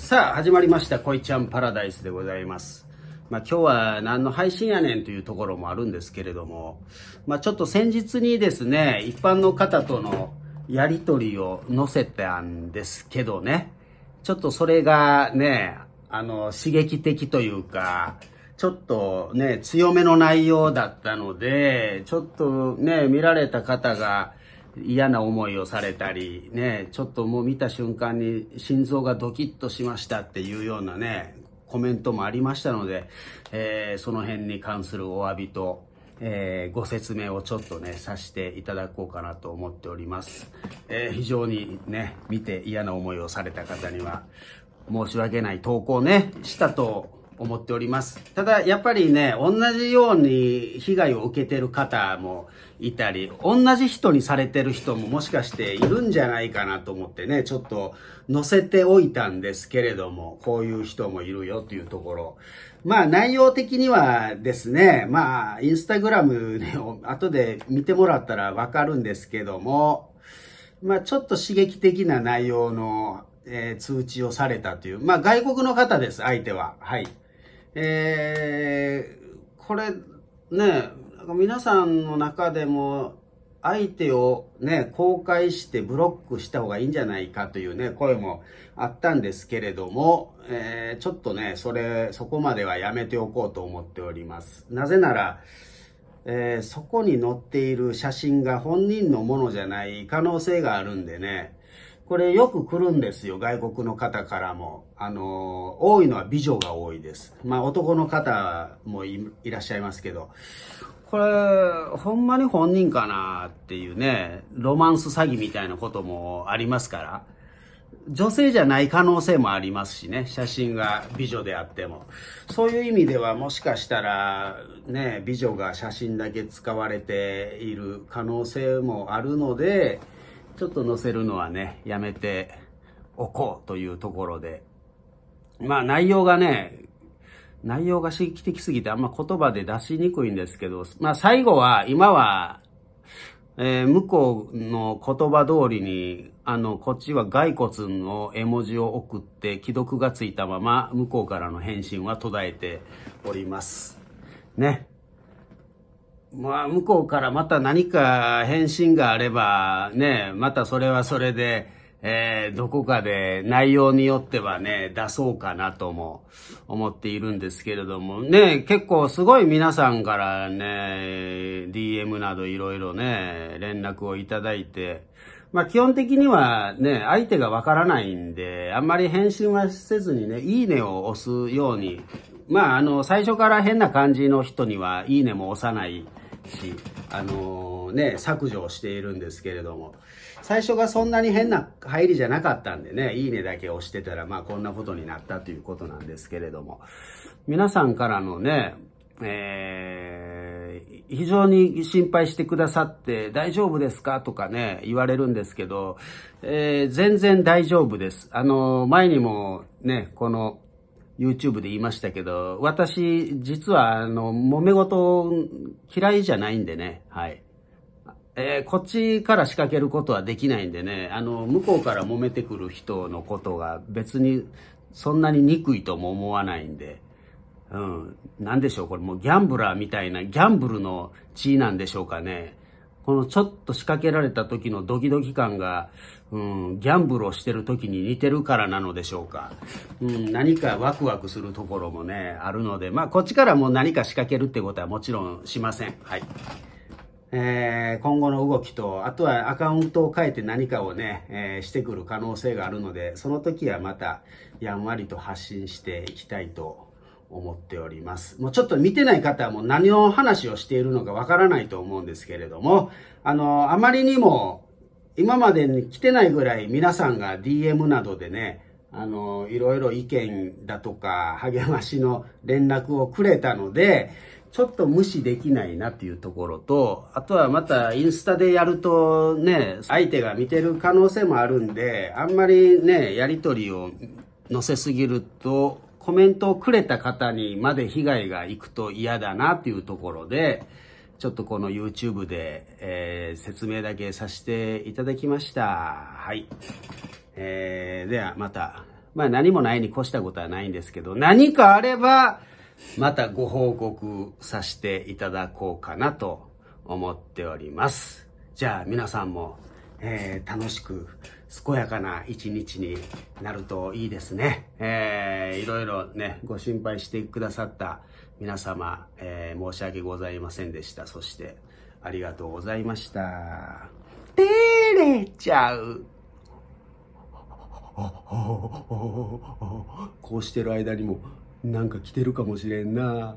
さあ、始まりました、恋ちゃんパラダイスでございます。まあ、今日は何の配信やねんというところもあるんですけれども、まあ、ちょっと先日にですね、一般の方とのやりとりを載せたんですけどね、ちょっとそれがね、あの、刺激的というか、ちょっとね、強めの内容だったので、ちょっとね、見られた方が、嫌な思いをされたり、ね、ちょっともう見た瞬間に心臓がドキッとしましたっていうようなね、コメントもありましたので、えー、その辺に関するお詫びと、えー、ご説明をちょっとね、させていただこうかなと思っております。えー、非常にね、見て嫌な思いをされた方には、申し訳ない投稿ね、したと思っております。ただ、やっぱりね、同じように被害を受けてる方もいたり、同じ人にされてる人ももしかしているんじゃないかなと思ってね、ちょっと載せておいたんですけれども、こういう人もいるよというところ。まあ、内容的にはですね、まあ、インスタグラムね、後で見てもらったらわかるんですけども、まあ、ちょっと刺激的な内容のえー、通知をされたという。まあ、外国の方です、相手は。はい。えー、これね、皆さんの中でも相手をね、公開してブロックした方がいいんじゃないかというね、声もあったんですけれども、えー、ちょっとね、それ、そこまではやめておこうと思っております。なぜなら、えー、そこに載っている写真が本人のものじゃない可能性があるんでね、これよく来るんですよ、外国の方からも。あの、多いのは美女が多いです。まあ男の方もいらっしゃいますけど、これ、ほんまに本人かなっていうね、ロマンス詐欺みたいなこともありますから、女性じゃない可能性もありますしね、写真が美女であっても。そういう意味ではもしかしたら、ね、美女が写真だけ使われている可能性もあるので、ちょっと載せるのはね、やめておこうというところで、まあ内容がね、内容が刺激的すぎてあんま言葉で出しにくいんですけど、まあ最後は、今は、えー、向こうの言葉通りに、あの、こっちは骸骨の絵文字を送って、既読がついたまま、向こうからの返信は途絶えております。ね。まあ、向こうからまた何か返信があれば、ね、またそれはそれで、えー、どこかで内容によってはね、出そうかなとも思っているんですけれども、ね、結構すごい皆さんからね、DM などいろいろね、連絡をいただいて、まあ基本的にはね、相手がわからないんで、あんまり返信はせずにね、いいねを押すように、まああの、最初から変な感じの人には、いいねも押さないし、あのー、ね、削除をしているんですけれども、最初がそんなに変な入りじゃなかったんでね、いいねだけ押してたら、まあこんなことになったということなんですけれども、皆さんからのね、えー、非常に心配してくださって大丈夫ですかとかね、言われるんですけど、えー、全然大丈夫です。あのー、前にもね、この YouTube で言いましたけど、私、実は、あの、揉め事嫌いじゃないんでね、はい。えー、こっちから仕掛けることはできないんでね、あの、向こうから揉めてくる人のことが別にそんなに憎いとも思わないんで、うん、なんでしょう、これもうギャンブラーみたいな、ギャンブルの地位なんでしょうかね。このちょっと仕掛けられた時のドキドキ感が、うん、ギャンブルをしてる時に似てるからなのでしょうか。うん、何かワクワクするところもね、あるので、まあこっちからも何か仕掛けるってことはもちろんしません。はい。えー、今後の動きと、あとはアカウントを変えて何かをね、えー、してくる可能性があるので、その時はまたやんわりと発信していきたいと思っております。もうちょっと見てない方はもう何の話をしているのかわからないと思うんですけれども、あの、あまりにも今までに来てないぐらい皆さんが DM などでね、あの、いろいろ意見だとか励ましの連絡をくれたので、ちょっと無視できないなっていうところと、あとはまたインスタでやるとね、相手が見てる可能性もあるんで、あんまりね、やりとりを載せすぎるとコメントをくれた方にまで被害が行くと嫌だなっていうところで、ちょっとこの YouTube で、えー、説明だけさせていただきました。はい。えー、ではまた。まあ何もないに越したことはないんですけど、何かあれば、またご報告させていただこうかなと思っております。じゃあ皆さんも、えー、楽しく健やかな一日になるといいですね。えー、いろいろね、ご心配してくださった皆様、えー、申し訳ございませんでした。そして、ありがとうございました。照れちゃう。こうしてる間にも、なんか来てるかもしれんな。